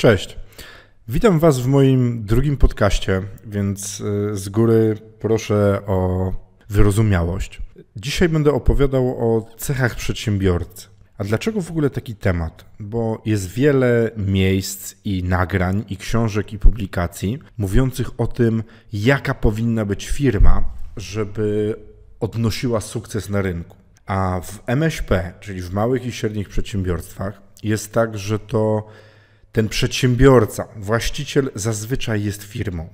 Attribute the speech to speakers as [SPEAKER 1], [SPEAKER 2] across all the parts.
[SPEAKER 1] Cześć. Witam Was w moim drugim podcaście, więc y, z góry proszę o wyrozumiałość. Dzisiaj będę opowiadał o cechach przedsiębiorcy. A dlaczego w ogóle taki temat? Bo jest wiele miejsc i nagrań, i książek, i publikacji mówiących o tym, jaka powinna być firma, żeby odnosiła sukces na rynku. A w MŚP, czyli w małych i średnich przedsiębiorstwach, jest tak, że to ten przedsiębiorca, właściciel zazwyczaj jest firmą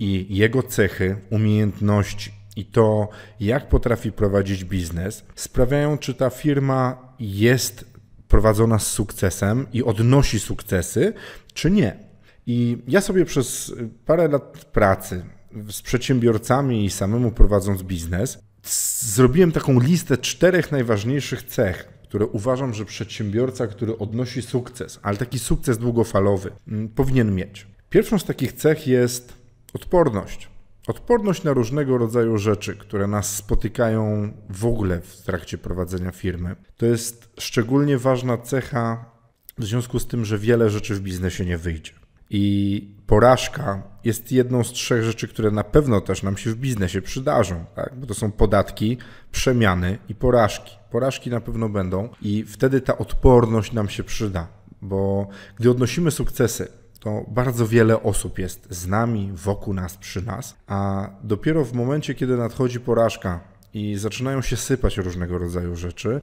[SPEAKER 1] i jego cechy, umiejętności i to, jak potrafi prowadzić biznes, sprawiają, czy ta firma jest prowadzona z sukcesem i odnosi sukcesy, czy nie. I ja sobie przez parę lat pracy z przedsiębiorcami i samemu prowadząc biznes, zrobiłem taką listę czterech najważniejszych cech, które uważam, że przedsiębiorca, który odnosi sukces, ale taki sukces długofalowy, mm, powinien mieć. Pierwszą z takich cech jest odporność. Odporność na różnego rodzaju rzeczy, które nas spotykają w ogóle w trakcie prowadzenia firmy. To jest szczególnie ważna cecha w związku z tym, że wiele rzeczy w biznesie nie wyjdzie. I porażka jest jedną z trzech rzeczy, które na pewno też nam się w biznesie przydarzą, tak? bo to są podatki, przemiany i porażki. Porażki na pewno będą i wtedy ta odporność nam się przyda, bo gdy odnosimy sukcesy, to bardzo wiele osób jest z nami, wokół nas, przy nas, a dopiero w momencie, kiedy nadchodzi porażka, i zaczynają się sypać różnego rodzaju rzeczy,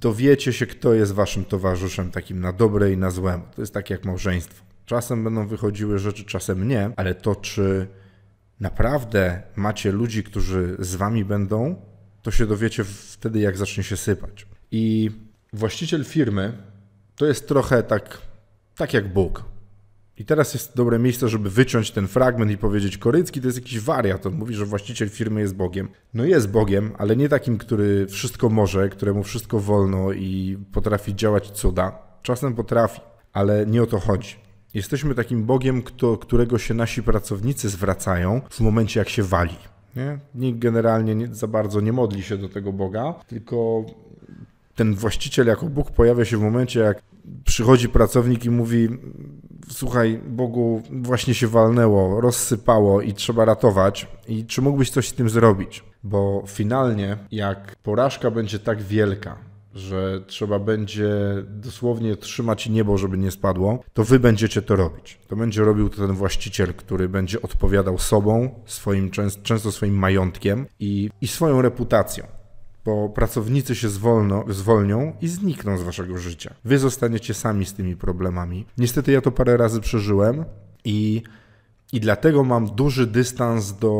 [SPEAKER 1] dowiecie się, kto jest waszym towarzyszem takim na dobre i na złe. To jest tak jak małżeństwo. Czasem będą wychodziły rzeczy, czasem nie, ale to, czy naprawdę macie ludzi, którzy z wami będą, to się dowiecie wtedy, jak zacznie się sypać. I właściciel firmy to jest trochę tak, tak jak Bóg. I teraz jest dobre miejsce, żeby wyciąć ten fragment i powiedzieć: Korycki to jest jakiś wariat. On mówi, że właściciel firmy jest Bogiem. No jest Bogiem, ale nie takim, który wszystko może, któremu wszystko wolno i potrafi działać cuda. Czasem potrafi, ale nie o to chodzi. Jesteśmy takim Bogiem, kto, którego się nasi pracownicy zwracają w momencie, jak się wali. Nie? Nikt generalnie nie, za bardzo nie modli się do tego Boga, tylko ten właściciel jako Bóg pojawia się w momencie, jak przychodzi pracownik i mówi: Słuchaj, Bogu właśnie się walnęło, rozsypało i trzeba ratować. I czy mógłbyś coś z tym zrobić? Bo finalnie, jak porażka będzie tak wielka, że trzeba będzie dosłownie trzymać niebo, żeby nie spadło, to wy będziecie to robić. To będzie robił ten właściciel, który będzie odpowiadał sobą, swoim, często swoim majątkiem i, i swoją reputacją. Bo pracownicy się zwolno, zwolnią i znikną z waszego życia. Wy zostaniecie sami z tymi problemami. Niestety ja to parę razy przeżyłem i i dlatego mam duży dystans do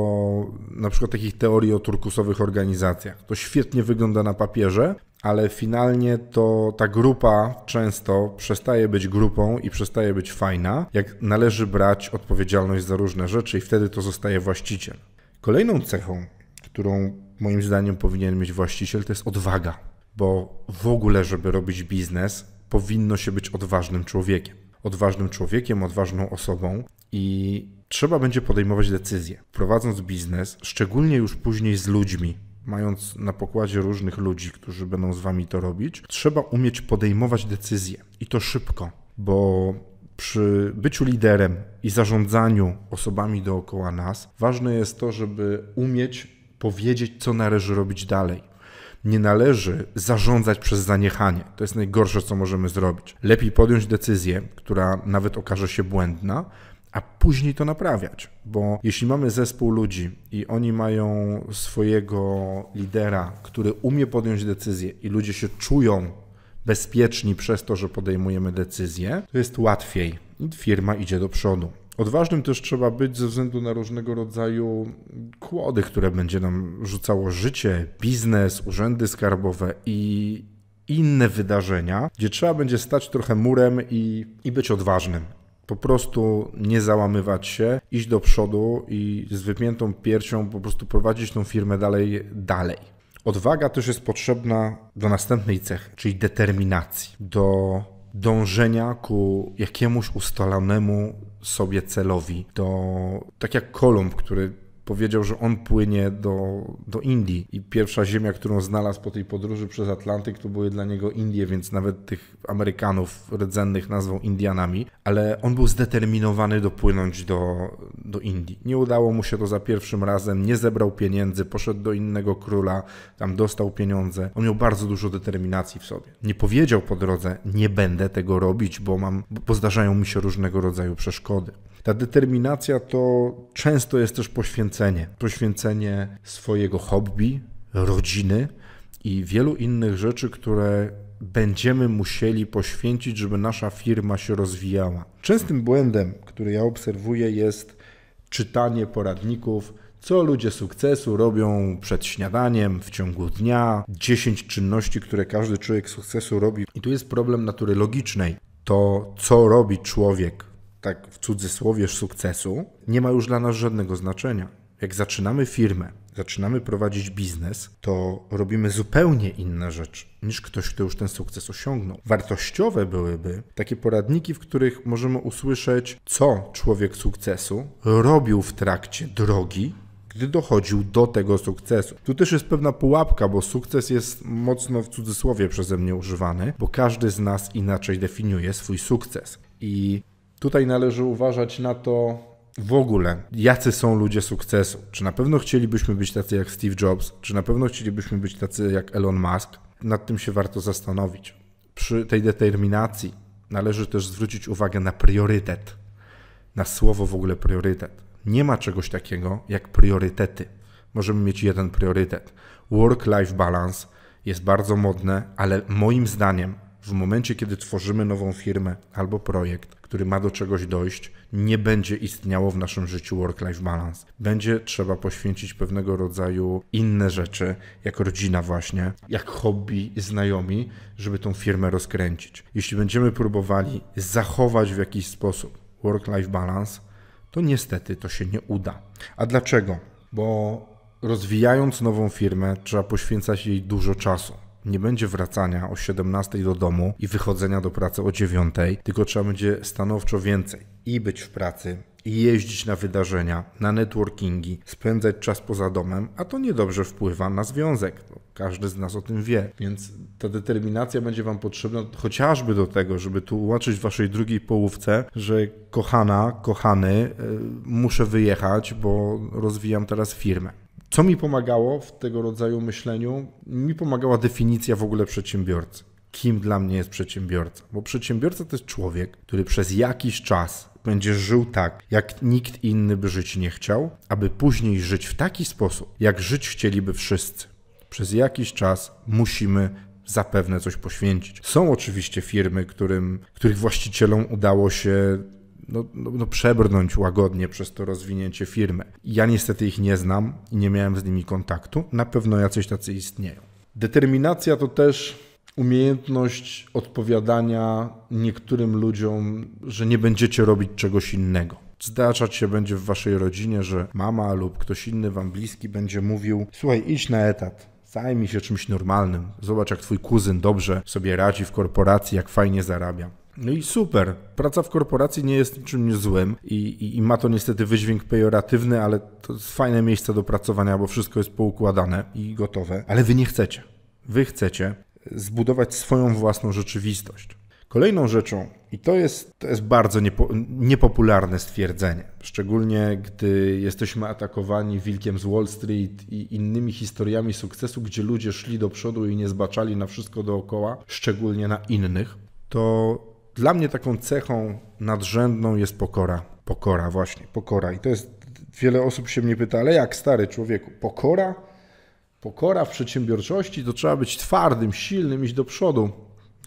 [SPEAKER 1] na przykład takich teorii o turkusowych organizacjach. To świetnie wygląda na papierze, ale finalnie to ta grupa często przestaje być grupą i przestaje być fajna, jak należy brać odpowiedzialność za różne rzeczy i wtedy to zostaje właściciel. Kolejną cechą, którą moim zdaniem powinien mieć właściciel, to jest odwaga, bo w ogóle, żeby robić biznes, powinno się być odważnym człowiekiem. Odważnym człowiekiem, odważną osobą i trzeba będzie podejmować decyzje. Prowadząc biznes, szczególnie już później z ludźmi, mając na pokładzie różnych ludzi, którzy będą z wami to robić, trzeba umieć podejmować decyzje i to szybko, bo przy byciu liderem i zarządzaniu osobami dookoła nas, ważne jest to, żeby umieć powiedzieć, co należy robić dalej. Nie należy zarządzać przez zaniechanie. To jest najgorsze, co możemy zrobić. Lepiej podjąć decyzję, która nawet okaże się błędna, a później to naprawiać. Bo jeśli mamy zespół ludzi i oni mają swojego lidera, który umie podjąć decyzję i ludzie się czują bezpieczni przez to, że podejmujemy decyzje, to jest łatwiej i firma idzie do przodu. Odważnym też trzeba być ze względu na różnego rodzaju kłody, które będzie nam rzucało życie, biznes, urzędy skarbowe i inne wydarzenia, gdzie trzeba będzie stać trochę murem i, i być odważnym po prostu nie załamywać się, iść do przodu i z wypiętą piersią po prostu prowadzić tą firmę dalej, dalej. Odwaga też jest potrzebna do następnej cechy, czyli determinacji, do dążenia ku jakiemuś ustalonemu sobie celowi, do tak jak Kolumb, który powiedział, że on płynie do, do Indii i pierwsza ziemia, którą znalazł po tej podróży przez Atlantyk, to były dla niego Indie, więc nawet tych Amerykanów rdzennych nazwał Indianami, ale on był zdeterminowany dopłynąć do, do Indii. Nie udało mu się to za pierwszym razem, nie zebrał pieniędzy, poszedł do innego króla, tam dostał pieniądze. On miał bardzo dużo determinacji w sobie. Nie powiedział po drodze, nie będę tego robić, bo mam, bo zdarzają mi się różnego rodzaju przeszkody. Ta determinacja to często jest też poświęcenie. Poświęcenie swojego hobby, rodziny i wielu innych rzeczy, które będziemy musieli poświęcić, żeby nasza firma się rozwijała. Częstym błędem, który ja obserwuję, jest czytanie poradników, co ludzie sukcesu robią przed śniadaniem, w ciągu dnia, 10 czynności, które każdy człowiek sukcesu robi. I tu jest problem natury logicznej. To, co robi człowiek, tak w cudzysłowie, sukcesu, nie ma już dla nas żadnego znaczenia. Jak zaczynamy firmę, zaczynamy prowadzić biznes, to robimy zupełnie inne rzeczy niż ktoś, kto już ten sukces osiągnął. Wartościowe byłyby takie poradniki, w których możemy usłyszeć, co człowiek sukcesu robił w trakcie drogi gdy dochodził do tego sukcesu. Tu też jest pewna pułapka, bo sukces jest mocno w cudzysłowie przeze mnie używany, bo każdy z nas inaczej definiuje swój sukces. I tutaj należy uważać na to, w ogóle, jacy są ludzie sukcesu? Czy na pewno chcielibyśmy być tacy jak Steve Jobs? Czy na pewno chcielibyśmy być tacy jak Elon Musk? Nad tym się warto zastanowić. Przy tej determinacji należy też zwrócić uwagę na priorytet, na słowo w ogóle priorytet. Nie ma czegoś takiego jak priorytety. Możemy mieć jeden priorytet. Work-life balance jest bardzo modne, ale moim zdaniem, w momencie kiedy tworzymy nową firmę albo projekt, który ma do czegoś dojść, nie będzie istniało w naszym życiu work-life balance. Będzie trzeba poświęcić pewnego rodzaju inne rzeczy, jak rodzina właśnie, jak hobby, znajomi, żeby tą firmę rozkręcić. Jeśli będziemy próbowali zachować w jakiś sposób work-life balance, to niestety to się nie uda. A dlaczego? Bo rozwijając nową firmę, trzeba poświęcać jej dużo czasu. Nie będzie wracania o 17 do domu i wychodzenia do pracy o 9, tylko trzeba będzie stanowczo więcej i być w pracy, i jeździć na wydarzenia, na networkingi, spędzać czas poza domem, a to niedobrze wpływa na związek. Każdy z nas o tym wie, więc ta determinacja będzie Wam potrzebna chociażby do tego, żeby tu tłumaczyć Waszej drugiej połówce, że kochana, kochany, e, muszę wyjechać, bo rozwijam teraz firmę co mi pomagało w tego rodzaju myśleniu? Mi pomagała definicja w ogóle przedsiębiorcy. Kim dla mnie jest przedsiębiorca? Bo przedsiębiorca to jest człowiek, który przez jakiś czas będzie żył tak, jak nikt inny by żyć nie chciał, aby później żyć w taki sposób, jak żyć chcieliby wszyscy. Przez jakiś czas musimy zapewne coś poświęcić. Są oczywiście firmy, którym, których właścicielom udało się no, no, no, przebrnąć łagodnie przez to rozwinięcie firmy. Ja niestety ich nie znam i nie miałem z nimi kontaktu. Na pewno jacyś tacy istnieją. Determinacja to też umiejętność odpowiadania niektórym ludziom, że nie będziecie robić czegoś innego. Zdarzać się będzie w waszej rodzinie, że mama lub ktoś inny wam bliski będzie mówił: Słuchaj, idź na etat, zajmij się czymś normalnym, zobacz, jak twój kuzyn dobrze sobie radzi w korporacji, jak fajnie zarabia. No i super. Praca w korporacji nie jest niczym złym i, i, i, ma to niestety wydźwięk pejoratywny, ale to jest fajne miejsce do pracowania, bo wszystko jest poukładane i gotowe. Ale wy nie chcecie. Wy chcecie zbudować swoją własną rzeczywistość. Kolejną rzeczą, i to jest, to jest bardzo niepo, niepopularne stwierdzenie, szczególnie gdy jesteśmy atakowani wilkiem z Wall Street i innymi historiami sukcesu, gdzie ludzie szli do przodu i nie zbaczali na wszystko dookoła, szczególnie na innych, to dla mnie taką cechą nadrzędną jest pokora. Pokora, właśnie, pokora. I to jest, wiele osób się mnie pyta, ale jak stary człowieku, pokora? Pokora w przedsiębiorczości to trzeba być twardym, silnym, iść do przodu.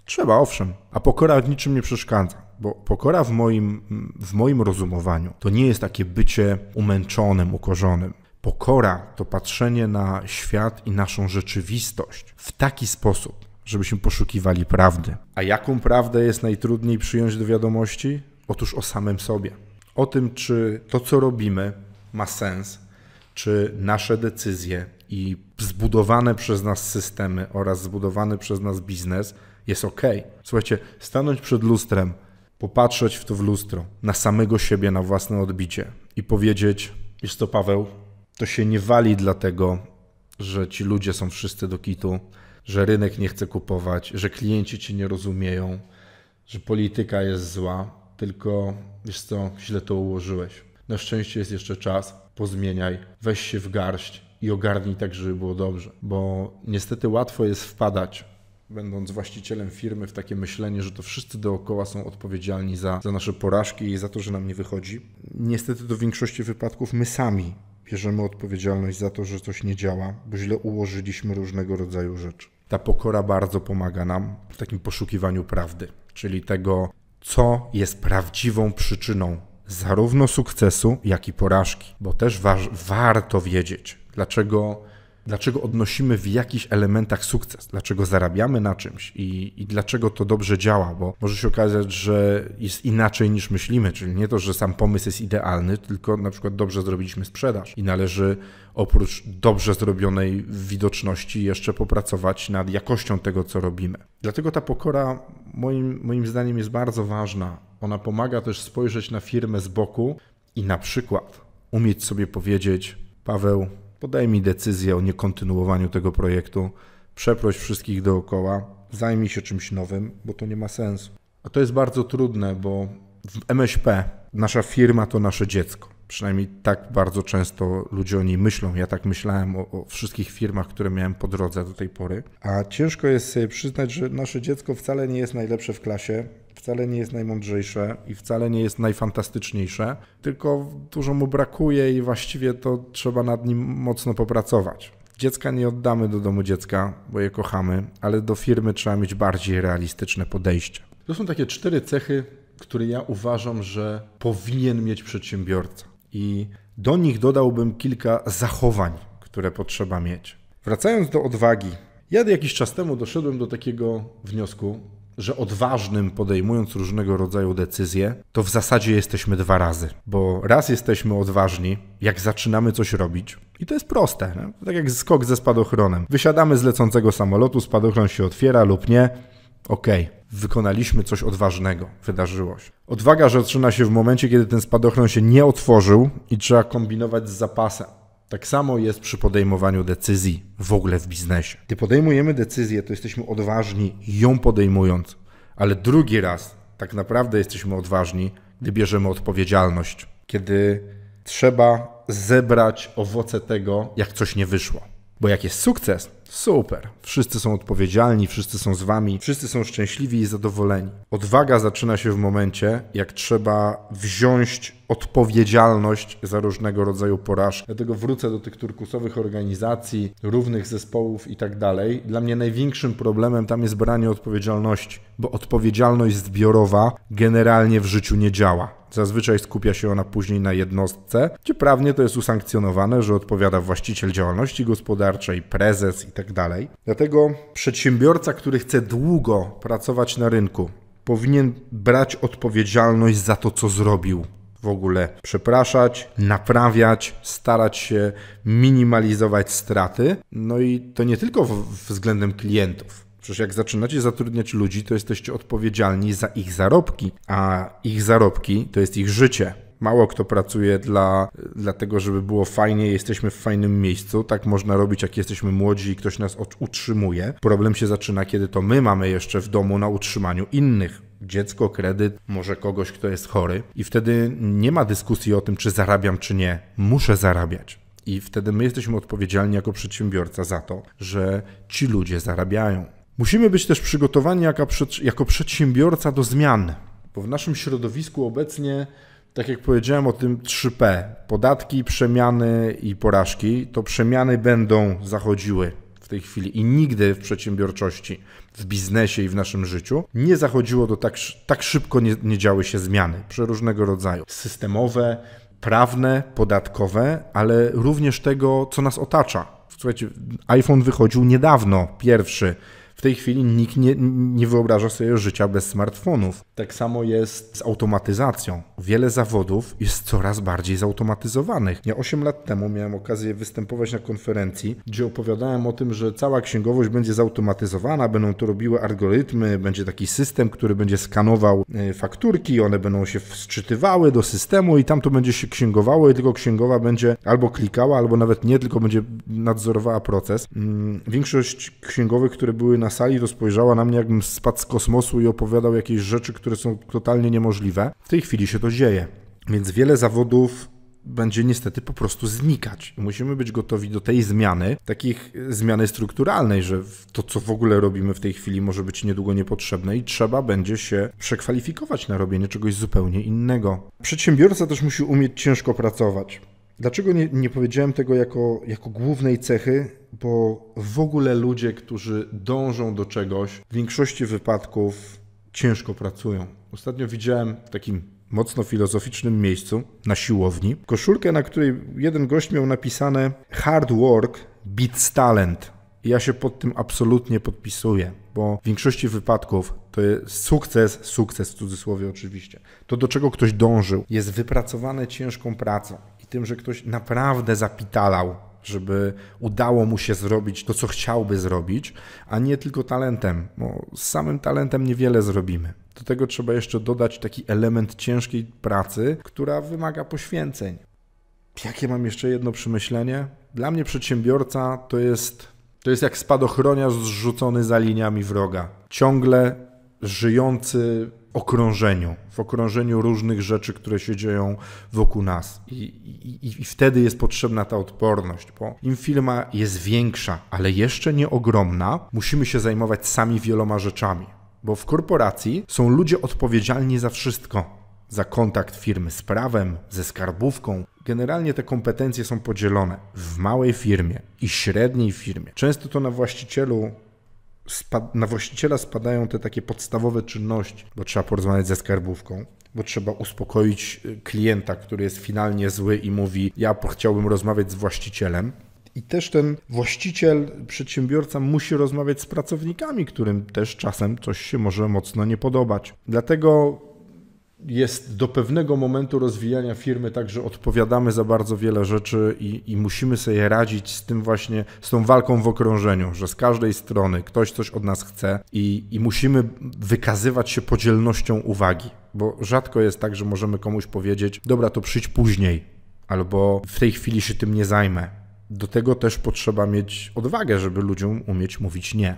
[SPEAKER 1] Trzeba, owszem, a pokora w niczym nie przeszkadza, bo pokora w moim, w moim rozumowaniu to nie jest takie bycie umęczonym, ukorzonym. Pokora to patrzenie na świat i naszą rzeczywistość w taki sposób, żebyśmy poszukiwali prawdy. A jaką prawdę jest najtrudniej przyjąć do wiadomości? Otóż o samym sobie. O tym, czy to, co robimy, ma sens, czy nasze decyzje i zbudowane przez nas systemy oraz zbudowany przez nas biznes jest ok. Słuchajcie, stanąć przed lustrem, popatrzeć w to w lustro, na samego siebie, na własne odbicie i powiedzieć: Jest to Paweł, to się nie wali dlatego, że ci ludzie są wszyscy do kitu że rynek nie chce kupować, że klienci cię nie rozumieją, że polityka jest zła, tylko wiesz co, źle to ułożyłeś. Na szczęście jest jeszcze czas, pozmieniaj, weź się w garść i ogarnij tak, żeby było dobrze, bo niestety łatwo jest wpadać będąc właścicielem firmy, w takie myślenie, że to wszyscy dookoła są odpowiedzialni za, za nasze porażki i za to, że nam nie wychodzi. Niestety do większości wypadków my sami bierzemy odpowiedzialność za to, że coś nie działa, bo źle ułożyliśmy różnego rodzaju rzeczy ta pokora bardzo pomaga nam w takim poszukiwaniu prawdy, czyli tego, co jest prawdziwą przyczyną zarówno sukcesu, jak i porażki, bo też wa warto wiedzieć, dlaczego dlaczego odnosimy w jakichś elementach sukces, dlaczego zarabiamy na czymś i, i dlaczego to dobrze działa, bo może się okazać, że jest inaczej niż myślimy, czyli nie to, że sam pomysł jest idealny, tylko na przykład dobrze zrobiliśmy sprzedaż i należy oprócz dobrze zrobionej widoczności jeszcze popracować nad jakością tego, co robimy. Dlatego ta pokora moim, moim zdaniem jest bardzo ważna. Ona pomaga też spojrzeć na firmę z boku i na przykład umieć sobie powiedzieć, Paweł, Podaj mi decyzję o niekontynuowaniu tego projektu, przeproś wszystkich dookoła, zajmij się czymś nowym, bo to nie ma sensu. A to jest bardzo trudne, bo w MŚP nasza firma to nasze dziecko. Przynajmniej tak bardzo często ludzie o niej myślą. Ja tak myślałem o, o, wszystkich firmach, które miałem po drodze do tej pory. A ciężko jest sobie przyznać, że nasze dziecko wcale nie jest najlepsze w klasie, wcale nie jest najmądrzejsze i wcale nie jest najfantastyczniejsze, tylko dużo mu brakuje i właściwie to trzeba nad nim mocno popracować. Dziecka nie oddamy do domu dziecka, bo je kochamy, ale do firmy trzeba mieć bardziej realistyczne podejście. To są takie cztery cechy, które ja uważam, że powinien mieć przedsiębiorca. I do nich dodałbym kilka zachowań, które potrzeba mieć. Wracając do odwagi, ja jakiś czas temu doszedłem do takiego wniosku, że odważnym podejmując różnego rodzaju decyzje, to w zasadzie jesteśmy dwa razy. Bo raz jesteśmy odważni, jak zaczynamy coś robić, i to jest proste, nie? tak jak skok ze spadochronem. Wysiadamy z lecącego samolotu, spadochron się otwiera lub nie, Okej, okay, wykonaliśmy coś odważnego, wydarzyło się. Odwaga zaczyna się w momencie, kiedy ten spadochron się nie otworzył i trzeba kombinować z zapasem. Tak samo jest przy podejmowaniu decyzji w ogóle w biznesie. Gdy podejmujemy decyzję, to jesteśmy odważni ją podejmując, ale drugi raz tak naprawdę jesteśmy odważni, gdy bierzemy odpowiedzialność, kiedy trzeba zebrać owoce tego, jak coś nie wyszło. Bo jak jest sukces, Super. Wszyscy są odpowiedzialni, wszyscy są z wami, wszyscy są szczęśliwi i zadowoleni. Odwaga zaczyna się w momencie, jak trzeba wziąć odpowiedzialność za różnego rodzaju porażki. Dlatego wrócę do tych turkusowych organizacji, równych zespołów i tak dalej. Dla mnie największym problemem tam jest branie odpowiedzialności, bo odpowiedzialność zbiorowa generalnie w życiu nie działa. Zazwyczaj skupia się ona później na jednostce, gdzie prawnie to jest usankcjonowane, że odpowiada właściciel działalności gospodarczej, prezes i tak dalej. Dlatego przedsiębiorca, który chce długo pracować na rynku, powinien brać odpowiedzialność za to, co zrobił. W ogóle przepraszać, naprawiać, starać się minimalizować straty. No i to nie tylko względem klientów. Przecież jak zaczynacie zatrudniać ludzi, to jesteście odpowiedzialni za ich zarobki, a ich zarobki to jest ich życie. Mało kto pracuje dla, dla tego, żeby było fajnie, jesteśmy w fajnym miejscu. Tak można robić, jak jesteśmy młodzi i ktoś nas utrzymuje. Problem się zaczyna, kiedy to my mamy jeszcze w domu na utrzymaniu innych dziecko, kredyt, może kogoś, kto jest chory, i wtedy nie ma dyskusji o tym, czy zarabiam, czy nie. Muszę zarabiać. I wtedy my jesteśmy odpowiedzialni jako przedsiębiorca za to, że ci ludzie zarabiają. Musimy być też przygotowani jako przedsiębiorca do zmian, bo w naszym środowisku obecnie tak jak powiedziałem o tym 3P, podatki, przemiany i porażki, to przemiany będą zachodziły w tej chwili i nigdy w przedsiębiorczości, w biznesie i w naszym życiu nie zachodziło do tak, tak szybko nie, nie działy się zmiany przeróżnego rodzaju systemowe, prawne, podatkowe, ale również tego, co nas otacza. Słuchajcie, iPhone wychodził niedawno, pierwszy w tej chwili nikt nie, nie wyobraża sobie życia bez smartfonów. Tak samo jest z automatyzacją. Wiele zawodów jest coraz bardziej zautomatyzowanych. Ja 8 lat temu miałem okazję występować na konferencji, gdzie opowiadałem o tym, że cała księgowość będzie zautomatyzowana, będą to robiły algorytmy, będzie taki system, który będzie skanował e, fakturki, one będą się wsczytywały do systemu i tam to będzie się księgowało i tylko księgowa będzie albo klikała, albo nawet nie, tylko będzie nadzorowała proces. Mm, większość księgowych, które były na na sali, to spojrzała na mnie, jakbym spadł z kosmosu i opowiadał jakieś rzeczy, które są totalnie niemożliwe. W tej chwili się to dzieje. Więc wiele zawodów będzie niestety po prostu znikać. Musimy być gotowi do tej zmiany, takich zmiany strukturalnej, że to, co w ogóle robimy w tej chwili, może być niedługo niepotrzebne i trzeba będzie się przekwalifikować na robienie czegoś zupełnie innego. Przedsiębiorca też musi umieć ciężko pracować. Dlaczego nie, nie powiedziałem tego jako, jako głównej cechy? Bo w ogóle ludzie, którzy dążą do czegoś, w większości wypadków ciężko pracują. Ostatnio widziałem w takim mocno filozoficznym miejscu, na siłowni, koszulkę, na której jeden gość miał napisane Hard work beats talent. I ja się pod tym absolutnie podpisuję, bo w większości wypadków to jest sukces, sukces w cudzysłowie oczywiście. To do czego ktoś dążył jest wypracowane ciężką pracą tym, że ktoś naprawdę zapitalał, żeby udało mu się zrobić to, co chciałby zrobić, a nie tylko talentem. Bo z samym talentem niewiele zrobimy. Do tego trzeba jeszcze dodać taki element ciężkiej pracy, która wymaga poświęceń. Jakie mam jeszcze jedno przemyślenie? Dla mnie przedsiębiorca to jest, to jest jak spadochroniarz zrzucony za liniami wroga. Ciągle żyjący okrążeniu, w okrążeniu różnych rzeczy, które się dzieją wokół nas. I, i, I, wtedy jest potrzebna ta odporność, bo im firma jest większa, ale jeszcze nie ogromna, musimy się zajmować sami wieloma rzeczami. Bo w korporacji są ludzie odpowiedzialni za wszystko. Za kontakt firmy z prawem, ze skarbówką. Generalnie te kompetencje są podzielone w małej firmie i średniej firmie. Często to na właścicielu spad- na właściciela spadają te takie podstawowe czynności, bo trzeba porozmawiać ze skarbówką, bo trzeba uspokoić y, klienta, który jest finalnie zły i mówi: Ja chciałbym rozmawiać z właścicielem. I też ten właściciel, przedsiębiorca musi rozmawiać z pracownikami, którym też czasem coś się może mocno nie podobać. Dlatego jest do pewnego momentu rozwijania firmy tak, że odpowiadamy za bardzo wiele rzeczy i, i, musimy sobie radzić z tym właśnie, z tą walką w okrążeniu, że z każdej strony ktoś coś od nas chce i, i musimy wykazywać się podzielnością uwagi, bo rzadko jest tak, że możemy komuś powiedzieć, dobra, to przyjdź później, albo w tej chwili się tym nie zajmę. Do tego też potrzeba mieć odwagę, żeby ludziom umieć mówić nie.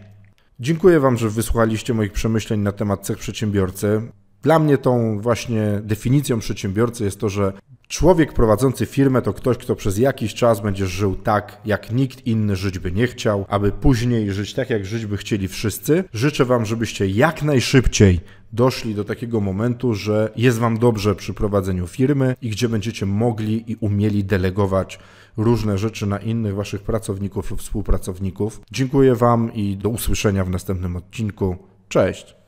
[SPEAKER 1] Dziękuję Wam, że wysłuchaliście moich przemyśleń na temat cech przedsiębiorcy. Dla mnie tą właśnie definicją przedsiębiorcy jest to, że człowiek prowadzący firmę to ktoś, kto przez jakiś czas będzie żył tak, jak nikt inny żyć by nie chciał, aby później żyć tak, jak żyć by chcieli wszyscy. Życzę Wam, żebyście jak najszybciej doszli do takiego momentu, że jest Wam dobrze przy prowadzeniu firmy i gdzie będziecie mogli i umieli delegować różne rzeczy na innych Waszych pracowników i współpracowników. Dziękuję Wam i do usłyszenia w następnym odcinku. Cześć!